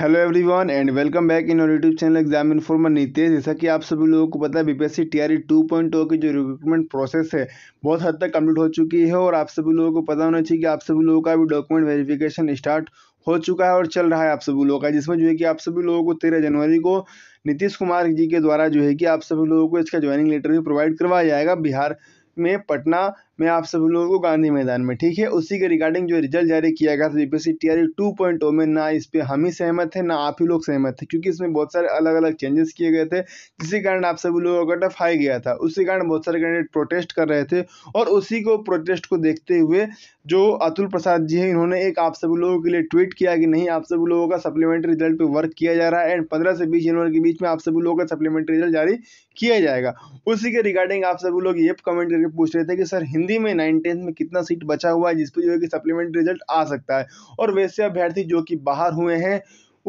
hello everyone and welcome back in YouTube channel exam informer Nitesh जैसा कि आप सभी लोगों को पता है बीपीएससी टीआरई 2.0 की जो रिक्रूटमेंट प्रोसेस है बहुत हद तक कंप्लीट हो चुकी है और आप सभी लोगों को पता होना चाहिए कि आप सभी लोगों का भी डॉक्यूमेंट वेरिफिकेशन स्टार्ट हो चुका है और चल रहा है आप सभी लोगों का जिसमें जो है कि आप सभी लोगों को तेरह जनवरी को नीतीश कुमार जी के द्वारा जो है कि आप सभी लोगों को इसका ज्वाइनिंग लेटर भी प्रोवाइड करवाया जाएगा बिहार में पटना मैं आप सब लोगों को गांधी मैदान में ठीक है उसी के रिगार्डिंग जो रिजल्ट जारी किया गया था बीपीएससी टीआरई टू में ना इस पर हम ही सहमत है ना आप ही लोग सहमत थे क्योंकि इसमें बहुत सारे अलग अलग चेंजेस किए गए थे जिसके कारण आप सभी लोगों का टफ हाई गया था उसी कारण बहुत सारे कैंडिडेट प्रोटेस्ट कर रहे थे और उसी को प्रोटेस्ट को देखते हुए जो अतुल प्रसाद जी हैं इन्होंने एक आप सभी लोगों के लिए ट्वीट किया कि नहीं आप सभी लोगों का सप्लीमेंट्री रिजल्ट पर वर्क किया जा रहा है एंड पंद्रह से बीस जनवरी के बीच में आप सभी लोगों का सप्लीमेंट्री रिजल्ट जारी किया जाएगा उसी के रिगार्डिंग आप सभी लोग ये कमेंट करके पूछ रहे थे कि सर हिंदी में नाइन टेंथ में कितना सीट बचा हुआ है जिसपे जो है कि सप्लीमेंट्री रिजल्ट आ सकता है और वैसे अभ्यर्थी जो कि बाहर हुए हैं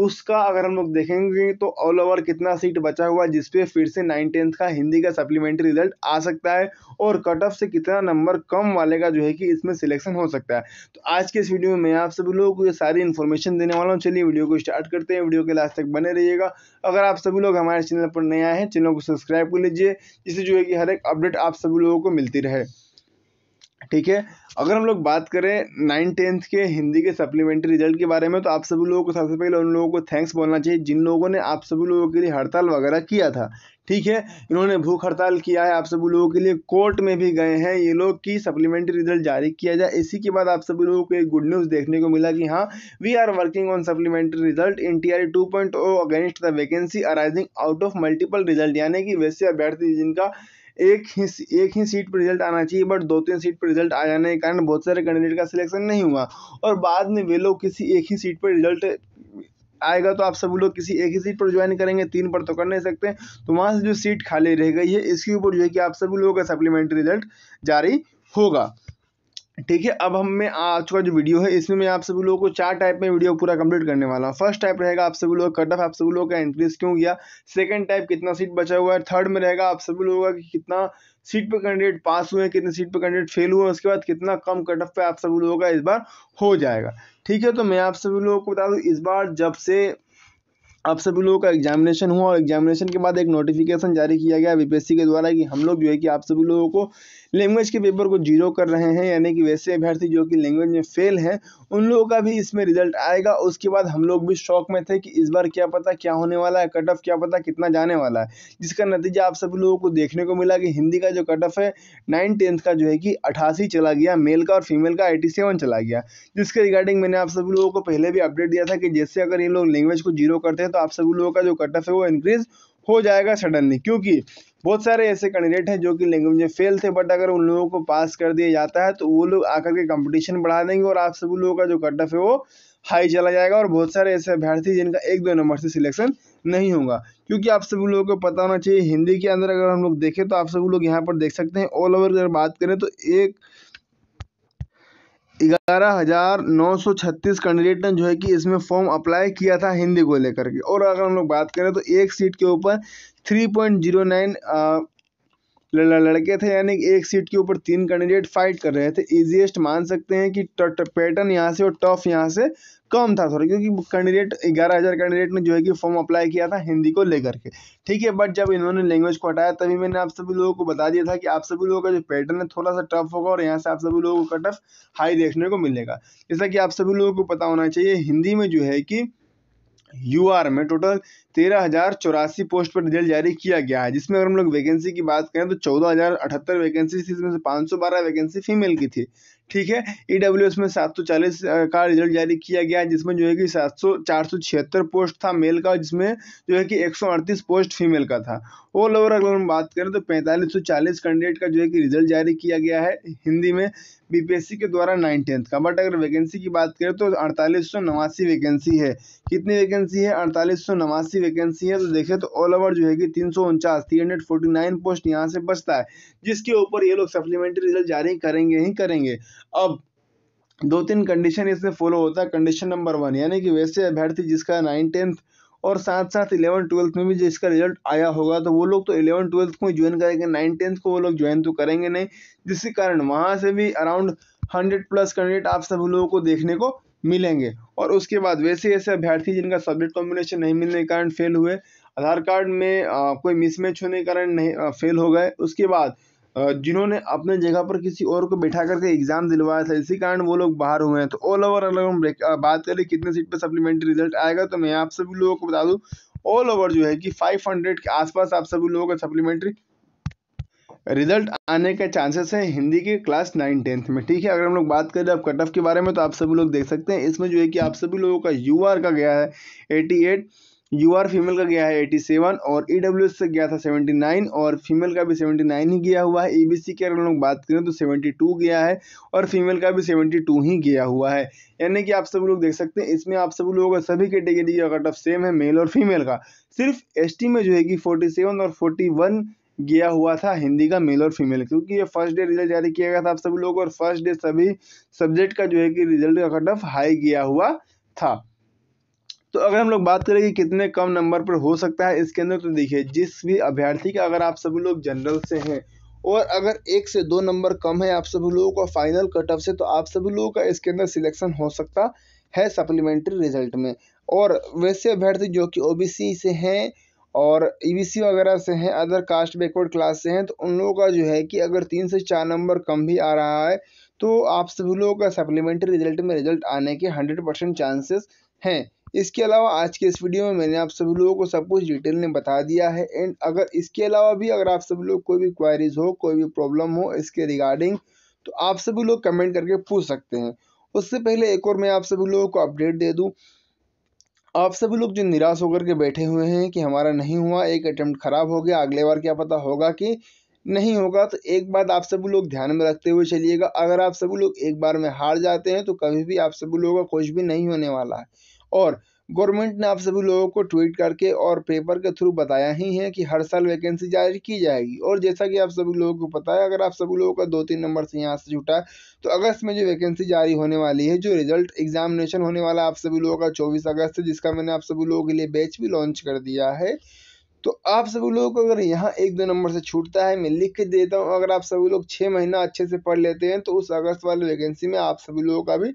उसका अगर हम लोग देखेंगे तो ऑल ओवर कितना सीट बचा हुआ है जिसपे फिर से नाइन टेंथ का हिंदी का सप्लीमेंट्री रिजल्ट आ सकता है और कट ऑफ से कितना नंबर कम वाले का जो है कि इसमें सिलेक्शन हो सकता है तो आज के इस वीडियो में मैं आप सभी लोगों को ये सारी इन्फॉर्मेशन देने वाला हूँ चलिए वीडियो को स्टार्ट करते हैं वीडियो के लास्ट तक बने रहिएगा अगर आप सभी लोग हमारे चैनल पर नए आए हैं चैनल को सब्सक्राइब कर लीजिए जिससे जो है कि हर एक अपडेट आप सभी लोगों को मिलती रहे ठीक है अगर हम लोग बात करें नाइन टेंथ के हिंदी के सप्लीमेंट्री रिजल्ट के बारे में तो आप सभी लोगों को सबसे पहले उन लोगों को थैंक्स बोलना चाहिए जिन लोगों ने आप सभी लोगों के लिए हड़ताल वगैरह किया था ठीक है इन्होंने भूख हड़ताल किया है आप सभी लोगों के लिए कोर्ट में भी गए हैं ये लोग की सप्लीमेंट्री रिजल्ट जारी किया जाए इसी के बाद आप सभी लोगों को एक गुड न्यूज़ देखने को मिला कि हाँ we are working on supplementary result in T R two point O against the vacancy arising out of multiple result यानी कि वैसे अभ्यर्थी जिनका एक ही एक ही सीट पर रिजल्ट आना चाहिए बट दो तीन सीट पर रिजल्ट आ जाने के कारण बहुत सारे कैंडिडेट का सिलेक्शन नहीं हुआ और बाद में वे लोग किसी एक ही सीट पर रिजल्ट आएगा तो आप सब लोग किसी एक ही सीट पर ज्वाइन करेंगे तीन पर तो कर नहीं सकते तो वहाँ से जो सीट खाली रह गई है इसके ऊपर जो है कि आप सभी लोगों का सप्लीमेंट्री रिजल्ट जारी होगा ठीक है अब हम में आ चुका जो वीडियो है इसमें मैं आप सभी लोगों को चार टाइप में वीडियो पूरा कंप्लीट करने वाला हूँ फर्स्ट टाइप रहेगा आप सभी लोग कट ऑफ आप सभी लोगों का इंक्रीज क्यों गया सेकंड टाइप कितना सीट बचा हुआ है थर्ड में रहेगा आप सभी लोगों का कितना सीट पर कैंडिडेट पास हुए हैं कितने सीट पर कैंडिडेट फेल हुए हैं उसके बाद कितना कम कट ऑफ पे आप सभी लोगों का इस बार हो जाएगा ठीक है तो मैं आप सभी लोगों को बता दूँ इस बार जब से आप सभी लोगों का एग्जामिनेशन हुआ और एग्जामिनेशन के बाद एक नोटिफिकेशन जारी किया गया बीपीएससी के द्वारा कि हम लोग जो है कि आप सभी लोगों को लैंग्वेज के पेपर को जीरो कर रहे हैं यानी कि वैसे अभ्यर्थी जो कि लैंग्वेज में फेल हैं उन लोगों का भी इसमें रिजल्ट आएगा उसके बाद हम लोग भी शौक में थे कि इस बार क्या पता क्या होने वाला है कट ऑफ क्या पता कितना जाने वाला है जिसका नतीजा आप सभी लोगों को देखने को मिला कि हिंदी का जो कट ऑफ है नाइन टेंथ का जो है कि अठासी चला गया मेल का और फीमेल का एटी सेवन चला गया जिसके रिगार्डिंग मैंने आप सभी लोगों को पहले भी अपडेट दिया था कि जैसे अगर ये लोग लैंग्वेज को जीरो करते हैं तो आप सभी लोगों का जो कट ऑफ है वो इंक्रीज हो जाएगा सडनली क्योंकि बहुत सारे ऐसे कैंडिडेट हैं जो कि लैंग्वेज में फेल थे बट अगर उन लोगों को पास कर दिया जाता है तो वो लोग आकर के कंपटीशन बढ़ा देंगे और आप सभी लोगों का जो कट ऑफ है वो हाई चला जाएगा और बहुत सारे ऐसे अभ्यर्थी जिनका एक दो नंबर से सिलेक्शन नहीं होगा क्योंकि आप सभी लोगों को पता होना चाहिए हिंदी के अंदर अगर हम लोग देखें तो आप सभी लोग यहाँ पर देख सकते हैं ऑल ओवर अगर बात करें तो एक ग्यारह हज़ार नौ सौ छत्तीस कैंडिडेट ने जो है कि इसमें फॉर्म अप्लाई किया था हिंदी को लेकर के और अगर हम लोग बात करें तो एक सीट के ऊपर थ्री पॉइंट जीरो नाइन लड़के थे यानी एक सीट के ऊपर तीन कैंडिडेट फाइट कर रहे थे इजिएस्ट मान सकते हैं कि पैटर्न यहाँ से और टफ यहाँ से कम था थोड़ा क्योंकि कैंडिडेट ग्यारह हज़ार कैंडिडेट ने जो है कि फॉर्म अप्लाई किया था हिंदी को लेकर के ठीक है बट जब इन्होंने लैंग्वेज को हटाया तभी मैंने आप सभी लोगों को बता दिया था कि आप सभी लोगों का जो पैटर्न है थोड़ा सा टफ होगा और यहाँ से आप सभी लोगों को कट ऑफ हाई देखने को मिलेगा जैसा कि आप सभी लोगों को पता होना चाहिए हिंदी में जो है कि आर में टोटल तेरह हज़ार चौरासी पोस्ट पर रिजल्ट जारी किया गया है जिसमें अगर हम लोग वैकेंसी की बात करें तो चौदह हज़ार अठहत्तर वैकेंसी थी इसमें से पाँच सौ बारह वैकेंसी फीमेल की थी ठीक है ई e में सात सौ चालीस का रिजल्ट जारी किया गया जिसमें जो है कि सात सौ चार सौ छिहत्तर पोस्ट था मेल का जिसमें जो है कि एक सौ अड़तीस पोस्ट फीमेल का था ऑल ओवर अगर हम बात करें तो पैंतालीस सौ चालीस कैंडिडेट का जो है कि रिजल्ट जारी किया गया है हिंदी में बीपीएससी के द्वारा नाइन टेंथ का बट अगर वैकेंसी की बात करें तो अड़तालीस सौ नवासी वैकेंसी है कितनी वैकेंसी है अड़तालीस सौ नवासी वैकेंसी है तो देखें तो ऑल ओवर जो है कि तीन सौ उनचास three hundred forty nine post यहाँ से बचता है जिसके ऊपर ये लोग सप्लीमेंट्री रिजल्ट जारी करेंगे ही करेंगे अब दो तीन कंडीशन इसमें फॉलो होता है कंडीशन नंबर वन यानी कि वैसे अभ्यर्थी जिसका नाइन टेंथ और साथ साथ इलेवन ट्वेल्थ में भी जिसका रिजल्ट आया होगा तो वो लोग तो इलेवन ट्वेल्थ को ज्वाइन करेंगे नाइन टेंथ को वो लोग ज्वाइन तो करेंगे नहीं जिसके कारण वहाँ से भी अराउंड हंड्रेड प्लस कैंडिडेट आप सभी लोगों को देखने को मिलेंगे और उसके बाद वैसे ऐसे अभ्यर्थी जिनका सब्जेक्ट कॉम्बिनेशन नहीं मिलने के कारण फेल हुए आधार कार्ड में आ, कोई मिसमैच होने के कारण नहीं आ, फेल हो गए उसके बाद जिन्होंने अपने जगह पर किसी और को बैठा करके एग्ज़ाम दिलवाया था इसी कारण वो लोग बाहर हुए हैं तो ऑल ओवर अगर हम बात करें कितने सीट पर सप्लीमेंट्री रिजल्ट आएगा तो मैं आप सभी लोगों को बता दूँ ऑल ओवर जो है कि 500 के आसपास आप सभी लोगों का सप्लीमेंट्री रिजल्ट आने के चांसेस हैं हिंदी के क्लास नाइन टेंथ में ठीक है अगर हम लोग बात करें अब कट ऑफ के बारे में तो आप सभी लोग देख सकते हैं इसमें जो है कि आप सभी लोगों का यू का गया है eighty eight U R female का गया है एटी सेवन और ई डब्ल्यू एस गया था सेवेंटी नाइन और फीमेल का भी सेवेंटी नाइन ही गया हुआ है ई बी सी की अगर हम लोग बात करें तो सेवेंटी टू गया है और फीमेल का भी सेवेंटी टू ही गया हुआ है यानी कि आप सभी लोग देख सकते हैं इसमें आप सभी लोगों का सभी कैटेगरी का कट ऑफ सेम है मेल और फीमेल का सिर्फ एस टी में जो है कि फोर्टी सेवन और फोर्टी वन गया हुआ था हिंदी का मेल और फीमेल क्योंकि ये फर्स्ट डे रिजल्ट जारी किया गया था आप सभी लोगों को और फर्स्ट डे सभी सब्जेक्ट का जो है कि रिजल्ट का कट ऑफ हाई गया हुआ था तो अगर हम लोग बात करें कि कितने कम नंबर पर हो सकता है इसके अंदर तो देखिए जिस भी अभ्यर्थी का अगर आप सभी लोग जनरल से हैं और अगर एक से दो नंबर कम है आप सभी लोगों का फाइनल कट ऑफ से तो आप सभी लोगों का इसके अंदर सिलेक्शन हो सकता है सप्लीमेंट्री रिजल्ट में और वैसे अभ्यर्थी जो कि ओबीसी से हैं और ई e वगैरह से हैं अदर कास्ट बैकवर्ड क्लास से हैं तो उन लोगों का जो है कि अगर तीन से चार नंबर कम भी आ रहा है तो आप सभी लोगों का सप्लीमेंट्री रिजल्ट में रिजल्ट आने के हंड्रेड परसेंट चांसेस हैं इसके अलावा आज के इस वीडियो में मैंने आप सभी लोगों को सब कुछ डिटेल में बता दिया है एंड अगर इसके अलावा भी अगर आप सभी लोग कोई भी क्वारीज हो कोई भी प्रॉब्लम हो इसके रिगार्डिंग तो आप सभी लोग कमेंट करके पूछ सकते हैं उससे पहले एक और मैं आप सभी लोगों को अपडेट दे दूँ आप सभी लोग जो निराश होकर के बैठे हुए हैं कि हमारा नहीं हुआ एक अटैम्प्ट खराब हो गया अगले बार क्या पता होगा कि नहीं होगा तो एक बात आप सभी लोग ध्यान में रखते हुए चलिएगा अगर आप सभी लोग एक बार में हार जाते हैं तो कभी भी आप सभी लोगों का कुछ भी नहीं होने वाला है और गवर्नमेंट ने आप सभी लोगों को ट्वीट करके और पेपर के थ्रू बताया ही है कि हर साल वैकेंसी जारी की जाएगी और जैसा कि आप सभी लोगों को पता है अगर आप सभी लोगों का दो तीन नंबर से यहाँ से जुटा तो अगस्त में जो वैकेंसी जारी होने वाली है जो रिजल्ट एग्जामिनेशन होने वाला आप सभी लोगों का चौबीस अगस्त है जिसका मैंने आप सभी लोगों के लिए बैच भी लॉन्च कर दिया है तो आप सभी लोगों को अगर यहाँ एक दो नंबर से छूटता है मैं लिख के देता हूँ अगर आप सभी लोग छः महीना अच्छे से पढ़ लेते हैं तो उस अगस्त वाले वैकेंसी में आप सभी लोगों का भी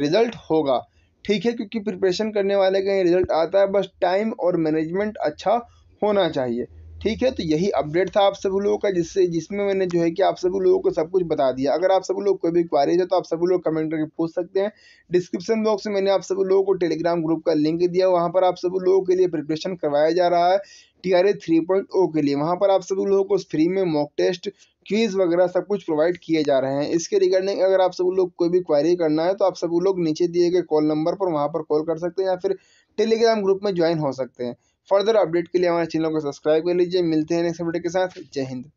रिजल्ट होगा ठीक है क्योंकि प्रिपरेशन करने वाले का ये रिजल्ट आता है बस टाइम और मैनेजमेंट अच्छा होना चाहिए ठीक है तो यही अपडेट था आप सभी लोगों का जिससे जिसमें मैंने जो है कि आप सभी लोगों को सब कुछ बता दिया अगर आप सभी लोग कोई भी क्वारीज है तो आप सभी लोग कमेंट करके पूछ सकते हैं डिस्क्रिप्शन बॉक्स में मैंने आप सभी लोगों को टेलीग्राम ग्रुप का लिंक दिया वहाँ पर आप सभी लोगों के लिए प्रिपरेशन करवाया जा रहा है T R three point O के लिए वहाँ पर आप सभी लोगों को फ्री में मॉक टेस्ट फ़ीस वगैरह सब कुछ प्रोवाइड किए जा रहे हैं इसके रिगार्डिंग अगर आप सब लोग कोई भी क्वारी करना है तो आप सब लोग नीचे दिए गए कॉल नंबर पर वहाँ पर कॉल कर सकते हैं या फिर टेलीग्राम ग्रुप में ज्वाइन हो सकते हैं फर्दर अपडेट के लिए हमारे चैनल को सब्सक्राइब कर लीजिए मिलते हैं नेक्स्ट अपडेट के साथ जय हिंद